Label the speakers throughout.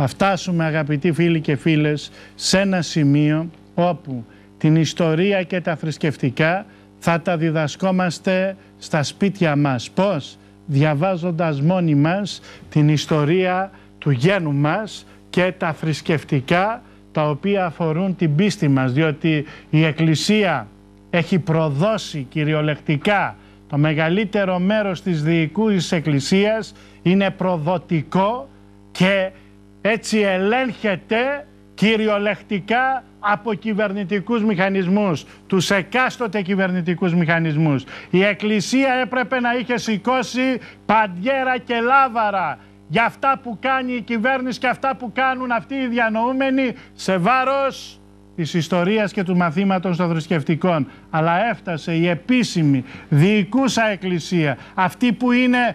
Speaker 1: να φτάσουμε αγαπητοί φίλοι και φίλες σε ένα σημείο όπου την ιστορία και τα θρησκευτικά θα τα διδασκόμαστε στα σπίτια μας. Πώς? Διαβάζοντας μόνοι μας την ιστορία του γένου μας και τα θρησκευτικά τα οποία αφορούν την πίστη μας, διότι η Εκκλησία έχει προδώσει κυριολεκτικά το μεγαλύτερο μέρος της διοικούς της Εκκλησίας είναι προδοτικό και έτσι ελέγχεται κυριολεκτικά από κυβερνητικούς μηχανισμούς, τους εκάστοτε κυβερνητικούς μηχανισμούς. Η Εκκλησία έπρεπε να είχε σηκώσει παντιέρα και λάβαρα για αυτά που κάνει η κυβέρνηση και αυτά που κάνουν αυτοί οι διανοούμενοι σε βάρος της ιστορίας και του μαθήματος των θρησκευτικών. Αλλά έφτασε η επίσημη διοικούσα εκκλησία, αυτή που είναι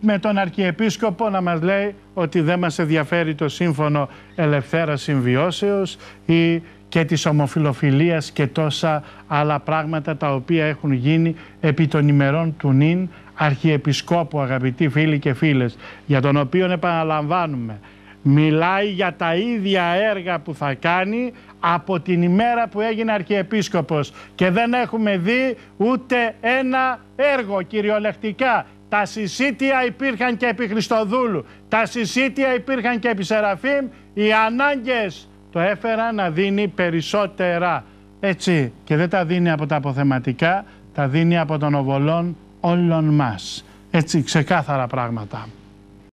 Speaker 1: με τον Αρχιεπίσκοπο να μας λέει ότι δεν μας ενδιαφέρει το σύμφωνο ελευθέρας συμβιώσεως ή και της ομοφιλοφιλίας και τόσα άλλα πράγματα τα οποία έχουν γίνει επί των ημερών του νυν Αρχιεπισκόπου αγαπητοί φίλοι και φίλες για τον οποίο επαναλαμβάνουμε μιλάει για τα ίδια έργα που θα κάνει από την ημέρα που έγινε Αρχιεπίσκοπος και δεν έχουμε δει ούτε ένα έργο κυριολεκτικά τα συσίτια υπήρχαν και επί Χριστοδούλου. Τα συσίτια υπήρχαν και επί Σεραφείμ. Οι ανάγκες το έφεραν να δίνει περισσότερα. Έτσι και δεν τα δίνει από τα αποθεματικά, τα δίνει από τον οβολόν όλων μας. Έτσι ξεκάθαρα πράγματα.